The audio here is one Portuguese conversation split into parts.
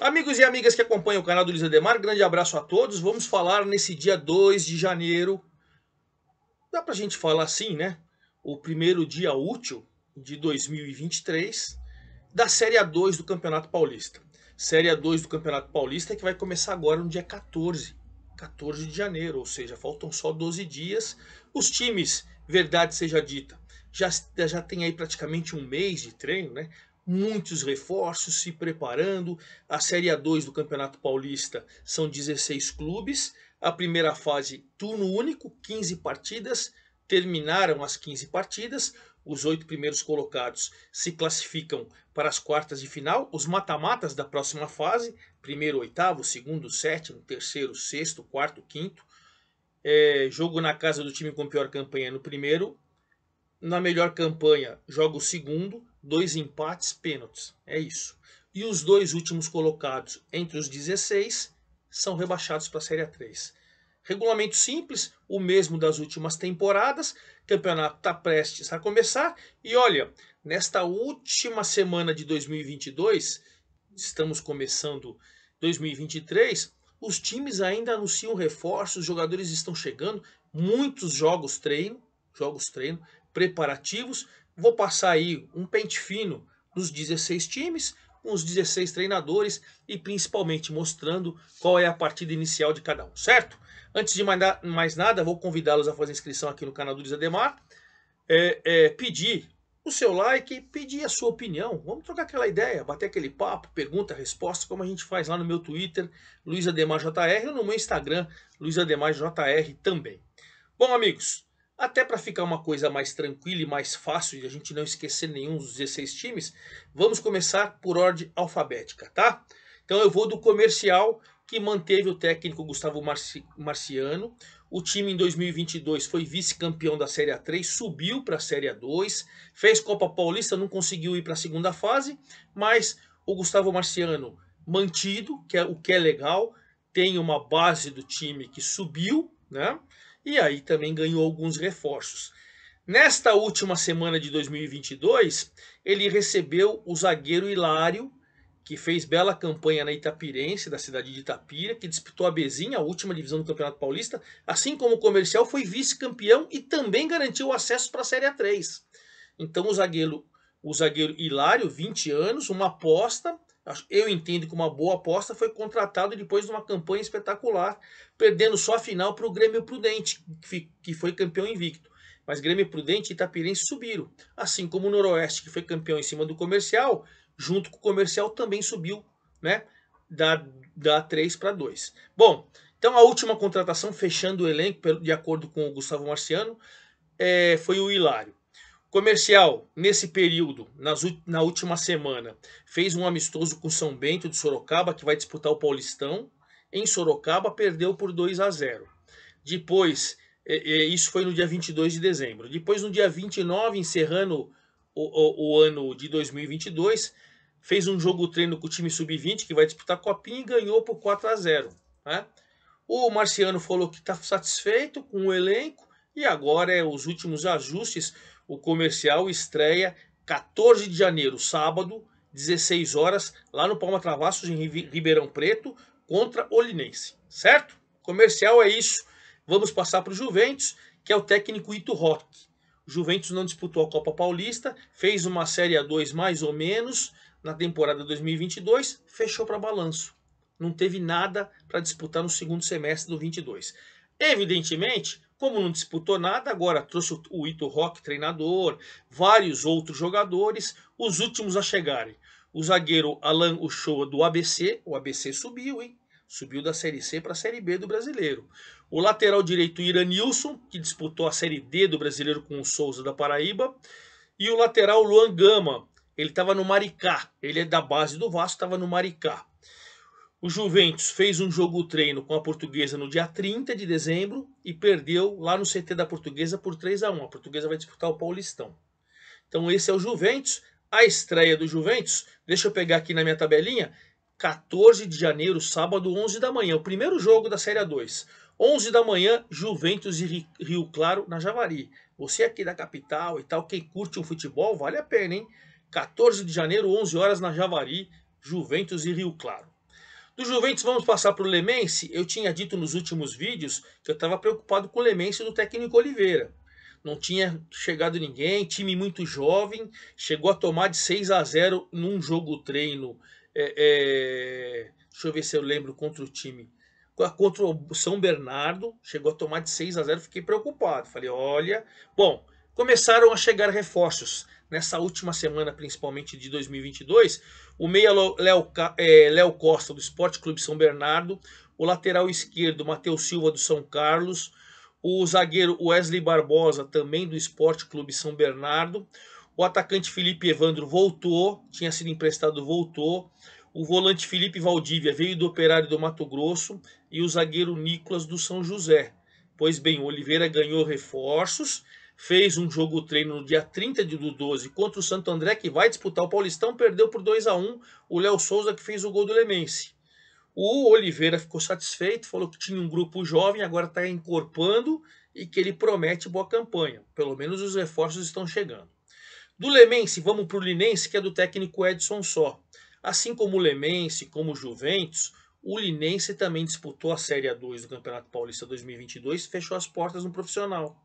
Amigos e amigas que acompanham o canal do Luiz Demar, grande abraço a todos. Vamos falar nesse dia 2 de janeiro. Dá pra gente falar assim, né? O primeiro dia útil de 2023 da Série A2 do Campeonato Paulista. Série A2 do Campeonato Paulista que vai começar agora no dia 14, 14 de janeiro, ou seja, faltam só 12 dias. Os times, verdade seja dita, já, já tem aí praticamente um mês de treino, né? muitos reforços se preparando. A Série A2 do Campeonato Paulista são 16 clubes. A primeira fase, turno único, 15 partidas. Terminaram as 15 partidas. Os oito primeiros colocados se classificam para as quartas de final. Os mata-matas da próxima fase: primeiro, oitavo, segundo, sétimo, terceiro, sexto, quarto, quinto. É, jogo na casa do time com pior campanha no primeiro. Na melhor campanha, joga o segundo dois empates, pênaltis. É isso. E os dois últimos colocados entre os 16 são rebaixados para a Série A3. Regulamento simples, o mesmo das últimas temporadas. Campeonato está prestes a começar. E olha, nesta última semana de 2022, estamos começando 2023, os times ainda anunciam reforços, os jogadores estão chegando, muitos jogos treino, jogos treino preparativos vou passar aí um pente fino dos 16 times, com os 16 treinadores e principalmente mostrando qual é a partida inicial de cada um, certo? Antes de mais nada, vou convidá-los a fazer inscrição aqui no canal do Isademar, é, é, pedir o seu like, pedir a sua opinião, vamos trocar aquela ideia, bater aquele papo, pergunta, resposta, como a gente faz lá no meu Twitter, LuizAdemarJR, ou no meu Instagram, LuizAdemarJR também. Bom, amigos, até para ficar uma coisa mais tranquila e mais fácil de a gente não esquecer nenhum dos 16 times, vamos começar por ordem alfabética, tá? Então eu vou do comercial, que manteve o técnico Gustavo Marci Marciano. O time em 2022 foi vice-campeão da Série A3, subiu para a Série A2, fez Copa Paulista, não conseguiu ir para a segunda fase, mas o Gustavo Marciano mantido, que é o que é legal, tem uma base do time que subiu, né? e aí também ganhou alguns reforços. Nesta última semana de 2022, ele recebeu o zagueiro Hilário, que fez bela campanha na Itapirense, da cidade de Itapira, que disputou a Bezinha, a última divisão do Campeonato Paulista, assim como o Comercial foi vice-campeão e também garantiu acesso para a Série A3. Então o zagueiro, o zagueiro Hilário, 20 anos, uma aposta, eu entendo que uma boa aposta foi contratado depois de uma campanha espetacular, perdendo só a final para o Grêmio Prudente, que foi campeão invicto. Mas Grêmio Prudente e Itapirense subiram, assim como o Noroeste, que foi campeão em cima do Comercial, junto com o Comercial também subiu, né? Da, da 3 para 2. Bom, então a última contratação, fechando o elenco, de acordo com o Gustavo Marciano, é, foi o Hilário. Comercial, nesse período, nas, na última semana, fez um amistoso com São Bento de Sorocaba, que vai disputar o Paulistão. Em Sorocaba, perdeu por 2 a 0. Depois, isso foi no dia 22 de dezembro. Depois, no dia 29, encerrando o, o, o ano de 2022, fez um jogo treino com o time sub-20, que vai disputar a Copinha, e ganhou por 4 a 0. Né? O Marciano falou que está satisfeito com o elenco e agora é os últimos ajustes. O comercial estreia 14 de janeiro, sábado, 16 horas, lá no Palma Travassos, em Ribeirão Preto, contra Olinense, certo? Comercial é isso. Vamos passar para o Juventus, que é o técnico Ito Roque. O Juventus não disputou a Copa Paulista, fez uma Série A2 mais ou menos na temporada 2022, fechou para balanço. Não teve nada para disputar no segundo semestre do 22. Evidentemente, como não disputou nada, agora trouxe o Ito Rock, treinador, vários outros jogadores, os últimos a chegarem. O zagueiro Alan Uchoa do ABC, o ABC subiu, hein? Subiu da Série C para a Série B do Brasileiro. O lateral direito Ira Nilson, que disputou a Série D do Brasileiro com o Souza da Paraíba. E o lateral Luan Gama, ele estava no Maricá, ele é da base do Vasco, estava no Maricá. O Juventus fez um jogo treino com a Portuguesa no dia 30 de dezembro e perdeu lá no CT da Portuguesa por 3 a 1. A Portuguesa vai disputar o Paulistão. Então esse é o Juventus, a estreia do Juventus. Deixa eu pegar aqui na minha tabelinha. 14 de janeiro, sábado, 11 da manhã, o primeiro jogo da Série A2. 11 da manhã, Juventus e Rio Claro na Javari. Você aqui da capital e tal, quem curte o futebol, vale a pena, hein? 14 de janeiro, 11 horas na Javari, Juventus e Rio Claro. Do Juventus, vamos passar para o Lemense. Eu tinha dito nos últimos vídeos que eu estava preocupado com o Lemense do técnico Oliveira. Não tinha chegado ninguém, time muito jovem, chegou a tomar de 6 a 0 num jogo treino. É, é, deixa eu ver se eu lembro contra o time. Contra o São Bernardo, chegou a tomar de 6 a 0 fiquei preocupado. Falei, olha. Bom, começaram a chegar reforços nessa última semana, principalmente de 2022, o meia Léo, Léo é, Costa, do Esporte Clube São Bernardo, o lateral esquerdo, Matheus Silva, do São Carlos, o zagueiro Wesley Barbosa, também do Esporte Clube São Bernardo, o atacante Felipe Evandro voltou, tinha sido emprestado, voltou, o volante Felipe Valdívia veio do Operário do Mato Grosso e o zagueiro Nicolas do São José. Pois bem, o Oliveira ganhou reforços fez um jogo treino no dia 30 de 12 contra o Santo André, que vai disputar o Paulistão, perdeu por 2 a 1 o Léo Souza que fez o gol do Lemense. O Oliveira ficou satisfeito, falou que tinha um grupo jovem, agora está encorpando e que ele promete boa campanha. Pelo menos os reforços estão chegando. Do Lemense, vamos para o Linense, que é do técnico Edson Só. Assim como o Lemense, como o Juventus, o Linense também disputou a Série A2 do Campeonato Paulista 2022 e fechou as portas no profissional.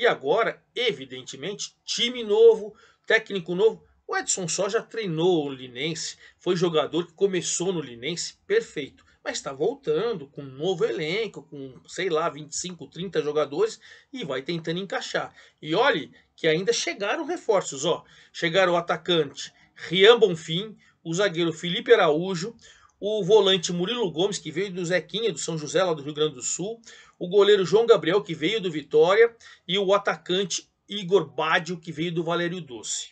E agora, evidentemente, time novo, técnico novo. O Edson Só já treinou o Linense, foi jogador que começou no Linense, perfeito. Mas está voltando com um novo elenco, com, sei lá, 25, 30 jogadores e vai tentando encaixar. E olhe que ainda chegaram reforços, ó. Chegaram o atacante Rian Bonfim, o zagueiro Felipe Araújo, o volante Murilo Gomes, que veio do Zequinha, do São José, lá do Rio Grande do Sul, o goleiro João Gabriel, que veio do Vitória, e o atacante Igor Badio, que veio do Valério Doce.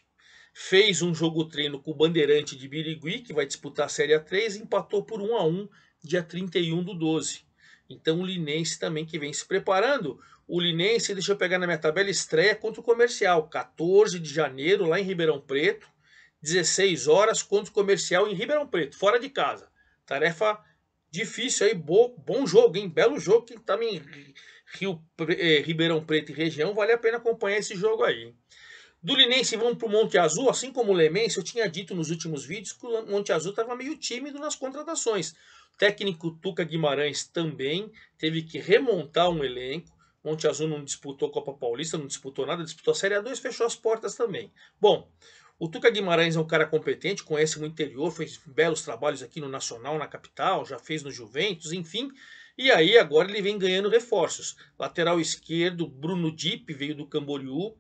Fez um jogo-treino com o Bandeirante de Birigui, que vai disputar a Série A3, e empatou por 1 a 1 dia 31 do 12. Então o Linense também que vem se preparando. O Linense, deixa eu pegar na minha tabela, estreia contra o Comercial, 14 de janeiro, lá em Ribeirão Preto, 16 horas contra o Comercial em Ribeirão Preto, fora de casa. Tarefa difícil aí, bo, bom jogo, hein? Belo jogo. que tá em Rio, eh, Ribeirão Preto e região, vale a pena acompanhar esse jogo aí. Do Linense, vamos para o Monte Azul. Assim como o Lemense, eu tinha dito nos últimos vídeos que o Monte Azul estava meio tímido nas contratações. O técnico Tuca Guimarães também teve que remontar um elenco. Monte Azul não disputou Copa Paulista, não disputou nada, disputou a Série A2, fechou as portas também. Bom, o Tuca Guimarães é um cara competente, conhece muito interior, fez belos trabalhos aqui no Nacional, na capital, já fez no Juventus, enfim. E aí agora ele vem ganhando reforços. Lateral esquerdo, Bruno Dip veio do Camboriú.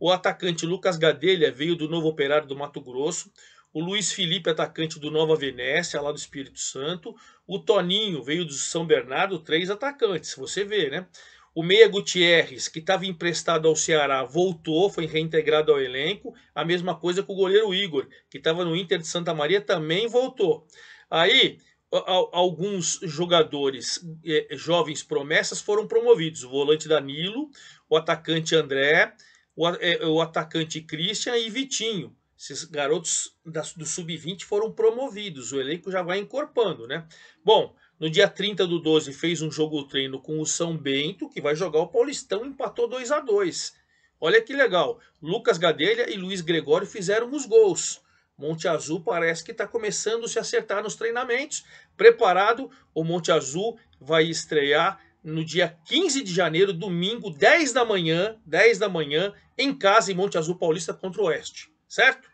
O atacante Lucas Gadelha veio do Novo Operário do Mato Grosso. O Luiz Felipe, atacante do Nova Venécia, lá do Espírito Santo. O Toninho veio do São Bernardo, três atacantes, você vê, né? O Meia Gutierrez, que estava emprestado ao Ceará, voltou, foi reintegrado ao elenco. A mesma coisa com o goleiro Igor, que estava no Inter de Santa Maria, também voltou. Aí, alguns jogadores eh, jovens promessas foram promovidos: o volante Danilo, o atacante André, o, eh, atacante Christian e Vitinho. Esses garotos do sub-20 foram promovidos, o elenco já vai encorpando, né? Bom, no dia 30 do 12 fez um jogo treino com o São Bento, que vai jogar o Paulistão, empatou 2 a 2 Olha que legal, Lucas Gadelha e Luiz Gregório fizeram os gols. Monte Azul parece que está começando a se acertar nos treinamentos. Preparado, o Monte Azul vai estrear no dia 15 de janeiro, domingo, 10 da manhã, 10 da manhã, em casa em Monte Azul Paulista contra o Oeste, certo?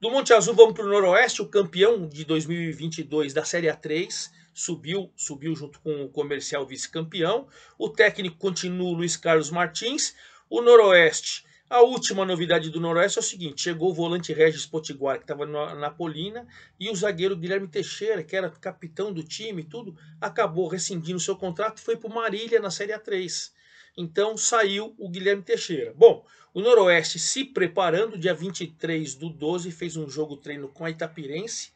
Do Monte Azul vamos para o Noroeste, o campeão de 2022 da Série A3 subiu, subiu junto com o comercial vice-campeão. O técnico continua o Luiz Carlos Martins. O Noroeste, a última novidade do Noroeste é o seguinte: chegou o volante Regis Potiguar, que estava na, na Polina, e o zagueiro Guilherme Teixeira, que era capitão do time, tudo, acabou rescindindo seu contrato e foi para o Marília na Série A3. Então saiu o Guilherme Teixeira. Bom, o Noroeste se preparando, dia 23 do 12, fez um jogo treino com a Itapirense.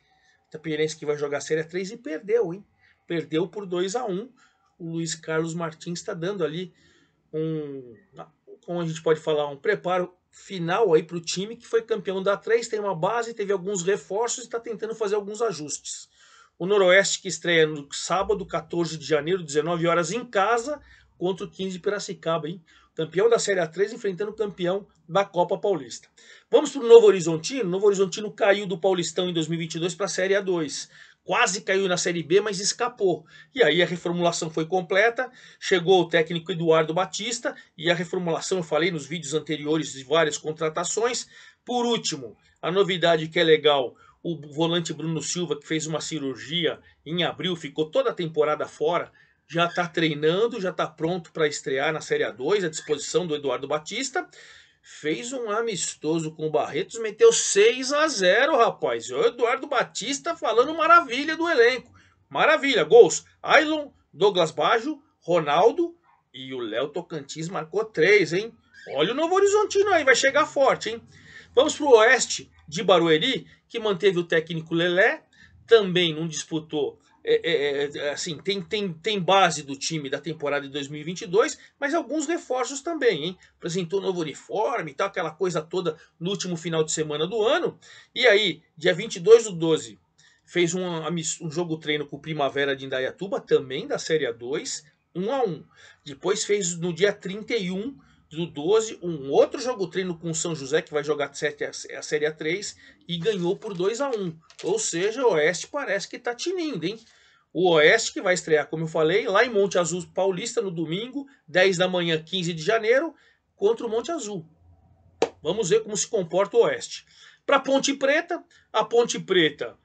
Itapirense que vai jogar a Série 3 e perdeu, hein? Perdeu por 2 a 1 um. O Luiz Carlos Martins está dando ali um. Como a gente pode falar, um preparo final aí para o time que foi campeão da 3, tem uma base, teve alguns reforços e está tentando fazer alguns ajustes. O Noroeste que estreia no sábado, 14 de janeiro, 19 horas em casa, contra o 15 de Piracicaba, hein? Campeão da Série A3 enfrentando o campeão da Copa Paulista. Vamos para o Novo Horizontino. O Novo Horizontino caiu do Paulistão em 2022 para a Série A2 quase caiu na Série B, mas escapou. E aí a reformulação foi completa, chegou o técnico Eduardo Batista, e a reformulação, eu falei nos vídeos anteriores de várias contratações. Por último, a novidade que é legal, o volante Bruno Silva, que fez uma cirurgia em abril, ficou toda a temporada fora, já está treinando, já está pronto para estrear na Série A2, à disposição do Eduardo Batista fez um amistoso com o Barretos, meteu 6 a 0 rapaz. E o Eduardo Batista falando maravilha do elenco. Maravilha, gols. Ailon, Douglas Bajo, Ronaldo e o Léo Tocantins marcou 3, hein? Olha o Novo Horizontino aí, vai chegar forte, hein? Vamos para o oeste de Barueri, que manteve o técnico Lelé, também não disputou é, é, é, assim, tem, tem, tem base do time da temporada de 2022, mas alguns reforços também, hein? Apresentou novo uniforme e tal, aquela coisa toda no último final de semana do ano. E aí, dia 22 do 12, fez um, um jogo treino com o Primavera de Indaiatuba, também da Série A2, 1 a 1 Depois fez no dia 31 do 12, um outro jogo treino com o São José, que vai jogar a Série A3, e ganhou por 2 a 1 Ou seja, o Oeste parece que está tinindo, hein? O Oeste que vai estrear, como eu falei, lá em Monte Azul Paulista no domingo, 10 da manhã, 15 de janeiro, contra o Monte Azul. Vamos ver como se comporta o Oeste. Para Ponte Preta, a Ponte Preta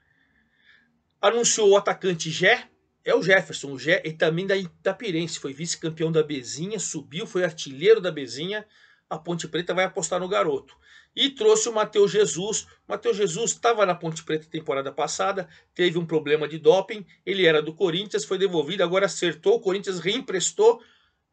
anunciou o atacante Jé, é o Jefferson, o Je e também da Itapirense, foi vice-campeão da Bezinha, subiu, foi artilheiro da Bezinha. A Ponte Preta vai apostar no garoto. E trouxe o Matheus Jesus. O Matheus Jesus estava na Ponte Preta temporada passada, teve um problema de doping, ele era do Corinthians, foi devolvido, agora acertou, o Corinthians reemprestou.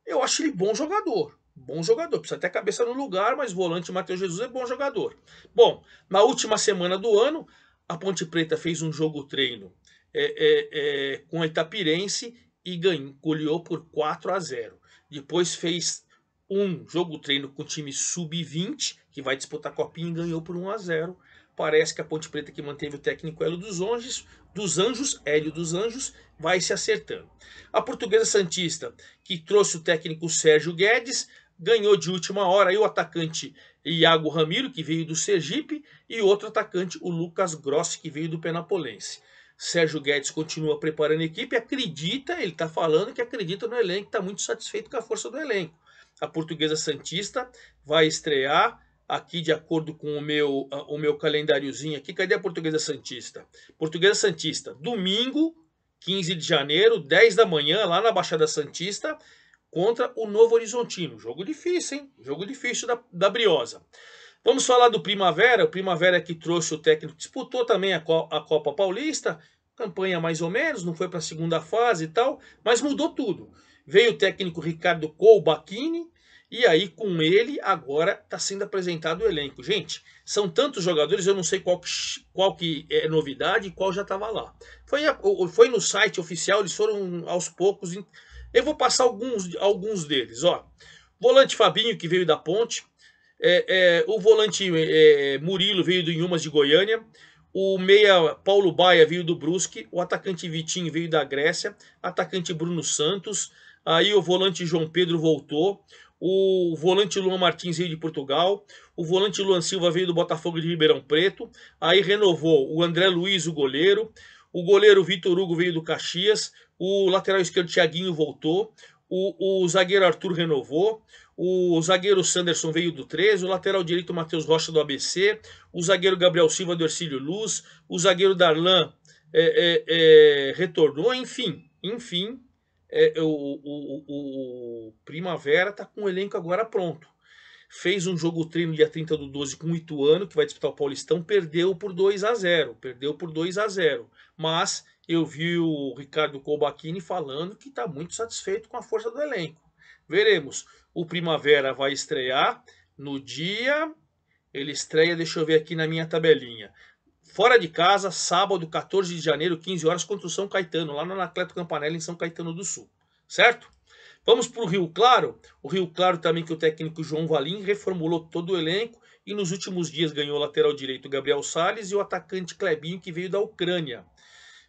Eu acho ele bom jogador. Bom jogador, precisa ter a cabeça no lugar, mas volante Matheus Jesus é bom jogador. Bom, na última semana do ano, a Ponte Preta fez um jogo treino é, é, é, com o Itapirense e ganhou, goleou por 4 a 0. Depois fez um jogo treino com o time sub-20, que vai disputar a Copinha, e ganhou por 1 a 0. Parece que a Ponte Preta, que manteve o técnico Hélio dos Anjos, dos Anjos, Hélio dos Anjos, vai se acertando. A Portuguesa Santista, que trouxe o técnico Sérgio Guedes, ganhou de última hora e o atacante Iago Ramiro, que veio do Sergipe, e outro atacante, o Lucas Grossi, que veio do Penapolense. Sérgio Guedes continua preparando a equipe, acredita, ele está falando que acredita no elenco, está muito satisfeito com a força do elenco. A portuguesa Santista vai estrear aqui de acordo com o meu, o meu calendáriozinho aqui. Cadê a Portuguesa Santista? Portuguesa Santista, domingo, 15 de janeiro, 10 da manhã, lá na Baixada Santista, contra o Novo Horizontino. Jogo difícil, hein? Jogo difícil da, da Briosa. Vamos falar do Primavera, o Primavera que trouxe o técnico, disputou também a, Co a Copa Paulista, campanha mais ou menos, não foi para a segunda fase e tal, mas mudou tudo. Veio o técnico Ricardo Colbachini, e aí com ele agora está sendo apresentado o elenco. Gente, são tantos jogadores, eu não sei qual, que, qual que é novidade e qual já estava lá. Foi, a, foi no site oficial, eles foram aos poucos. Eu vou passar alguns, alguns deles. Ó. Volante Fabinho, que veio da ponte, é, é, o volante é, é, Murilo veio do Inhumas de Goiânia. O meia Paulo Baia veio do Brusque. O atacante Vitinho veio da Grécia. Atacante Bruno Santos. Aí o volante João Pedro voltou. O volante Luan Martins veio de Portugal. O volante Luan Silva veio do Botafogo de Ribeirão Preto. Aí renovou o André Luiz, o goleiro. O goleiro Vitor Hugo veio do Caxias. O lateral esquerdo Thiaguinho voltou. O, o zagueiro Arthur renovou o zagueiro Sanderson veio do 13, o lateral direito Matheus Rocha do ABC, o zagueiro Gabriel Silva do Ercílio Luz, o zagueiro Darlan é, é, é, retornou, enfim, enfim, é, é, o, o, o, Primavera está com o elenco agora pronto. Fez um jogo treino dia 30 do 12 com o Ituano, que vai disputar o Paulistão, perdeu por 2 a 0 perdeu por 2 a 0 mas eu vi o Ricardo Colbachini falando que está muito satisfeito com a força do elenco. Veremos. O Primavera vai estrear no dia. Ele estreia, deixa eu ver aqui na minha tabelinha. Fora de casa, sábado, 14 de janeiro, 15 horas, contra o São Caetano, lá no Anacleto Campanella, em São Caetano do Sul. Certo? Vamos para o Rio Claro. O Rio Claro também que o técnico João Valim reformulou todo o elenco e nos últimos dias ganhou o lateral direito Gabriel Sales e o atacante Clebinho que veio da Ucrânia.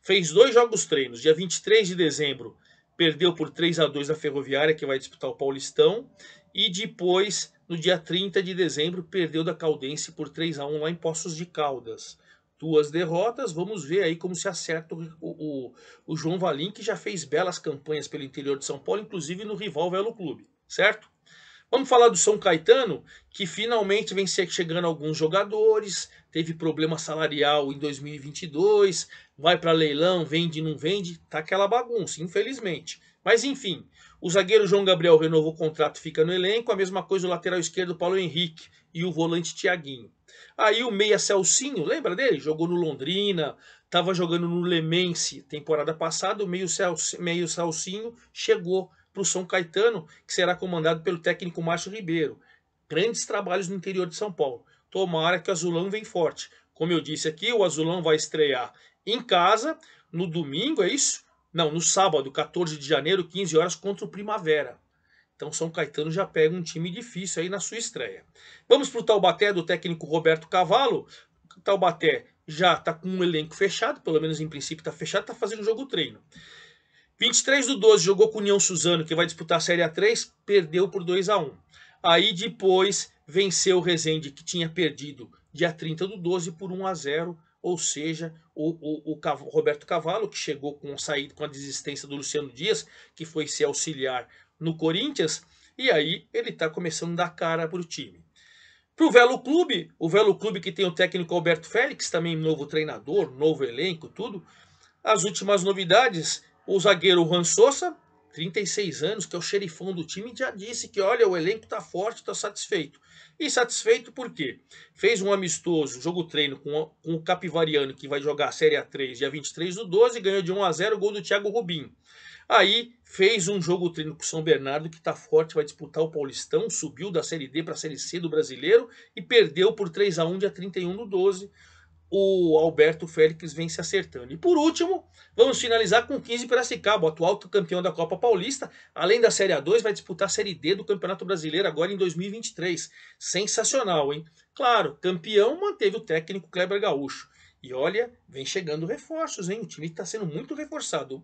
Fez dois jogos treinos, dia 23 de dezembro perdeu por 3 a 2 da Ferroviária, que vai disputar o Paulistão, e depois, no dia 30 de dezembro, perdeu da Caldense por 3 a 1 lá em Poços de Caldas. Duas derrotas, vamos ver aí como se acerta o, o, o João Valim, que já fez belas campanhas pelo interior de São Paulo, inclusive no rival Velo Clube, certo? Vamos falar do São Caetano, que finalmente vem chegando alguns jogadores, teve problema salarial em 2022, vai para leilão, vende, não vende, tá aquela bagunça, infelizmente. Mas enfim, o zagueiro João Gabriel renovou o contrato, fica no elenco, a mesma coisa o lateral esquerdo Paulo Henrique e o volante Thiaguinho. Aí o meia Celcinho, lembra dele? Jogou no Londrina, estava jogando no Lemense temporada passada, o meia meio Celcinho chegou para o São Caetano, que será comandado pelo técnico Márcio Ribeiro. Grandes trabalhos no interior de São Paulo. Tomara que o Azulão vem forte. Como eu disse aqui, o Azulão vai estrear em casa no domingo, é isso? Não, no sábado, 14 de janeiro, 15 horas, contra o Primavera. Então São Caetano já pega um time difícil aí na sua estreia. Vamos para o Taubaté do técnico Roberto Cavalo. Taubaté já está com um elenco fechado, pelo menos em princípio está fechado, está fazendo jogo treino. 23 do 12 jogou com o União Suzano, que vai disputar a Série A3, perdeu por 2 a 1 Aí depois venceu o Rezende, que tinha perdido dia 30 do 12 por 1 a 0 ou seja, o, o, o Roberto Cavalo, que chegou com saída com a desistência do Luciano Dias, que foi se auxiliar no Corinthians, e aí ele está começando a dar cara para o time. Para o Velo Clube, o Velo Clube que tem o técnico Alberto Félix, também novo treinador, novo elenco, tudo, as últimas novidades o zagueiro Juan Sosa, 36 anos, que é o xerifão do time, já disse que, olha, o elenco está forte, está satisfeito. E satisfeito por quê? Fez um amistoso, jogo-treino com, o Capivariano, que vai jogar a Série A3 dia 23 do 12, ganhou de 1 a 0 o gol do Thiago Rubim. Aí fez um jogo-treino com o São Bernardo, que está forte, vai disputar o Paulistão, subiu da Série D para a Série C do Brasileiro e perdeu por 3 a 1 dia 31 do 12 o Alberto Félix vem se acertando. E por último, vamos finalizar com 15 Piracicaba, o atual campeão da Copa Paulista, além da Série A2, vai disputar a Série D do Campeonato Brasileiro agora em 2023. Sensacional, hein? Claro, campeão manteve o técnico Kleber Gaúcho. E olha, vem chegando reforços, hein? O time está sendo muito reforçado.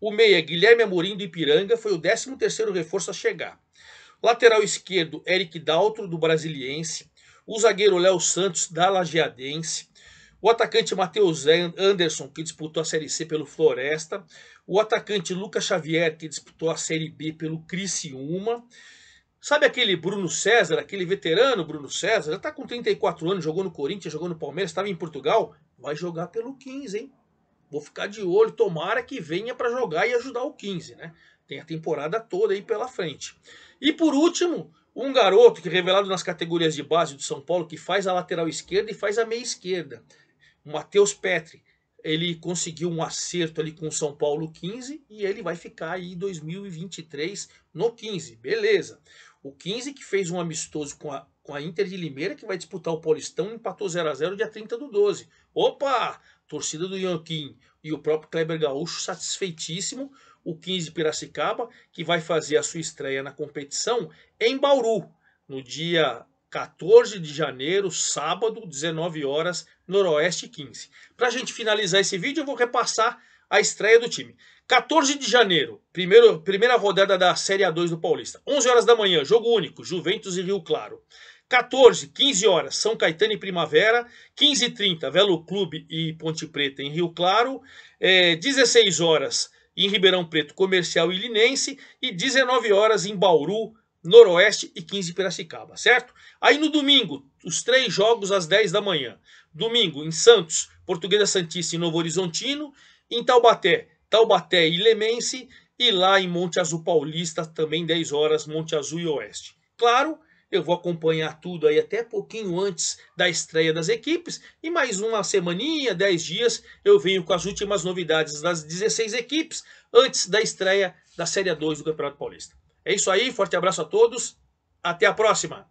O meia Guilherme Amorim do Ipiranga foi o 13º reforço a chegar. Lateral esquerdo, Eric Daltro, do Brasiliense. O zagueiro Léo Santos, da Lajeadense o atacante Matheus Anderson, que disputou a Série C pelo Floresta, o atacante Lucas Xavier, que disputou a Série B pelo Criciúma, Sabe aquele Bruno César, aquele veterano Bruno César? Já está com 34 anos, jogou no Corinthians, jogou no Palmeiras, estava em Portugal. Vai jogar pelo 15, hein? Vou ficar de olho, tomara que venha para jogar e ajudar o 15, né? Tem a temporada toda aí pela frente. E por último, um garoto que é revelado nas categorias de base do São Paulo, que faz a lateral esquerda e faz a meia esquerda. O Matheus Petri, ele conseguiu um acerto ali com o São Paulo 15 e ele vai ficar aí 2023 no 15, beleza. O 15 que fez um amistoso com a, com a Inter de Limeira, que vai disputar o Paulistão, empatou 0 a 0 dia 30 do 12. Opa! Torcida do Yanquim e o próprio Kleber Gaúcho satisfeitíssimo. O 15 Piracicaba, que vai fazer a sua estreia na competição em Bauru, no dia 14 de janeiro, sábado, 19 horas, Noroeste 15. Para a gente finalizar esse vídeo, eu vou repassar a estreia do time. 14 de janeiro, primeiro, primeira rodada da Série A2 do Paulista. 11 horas da manhã, jogo único, Juventus e Rio Claro. 14, 15 horas, São Caetano e Primavera. 15 e 30, Velo Clube e Ponte Preta em Rio Claro. É, 16 horas, em Ribeirão Preto, Comercial e Linense. E 19 horas, em Bauru, Noroeste e 15 Piracicaba, certo? Aí no domingo, os três jogos às 10 da manhã. Domingo, em Santos, Portuguesa Santista e Novo Horizontino. Em Taubaté, Taubaté e Lemense. E lá em Monte Azul Paulista, também 10 horas, Monte Azul e Oeste. Claro, eu vou acompanhar tudo aí até pouquinho antes da estreia das equipes. E mais uma semaninha, 10 dias, eu venho com as últimas novidades das 16 equipes antes da estreia da Série 2 do Campeonato Paulista. É isso aí, forte abraço a todos. Até a próxima!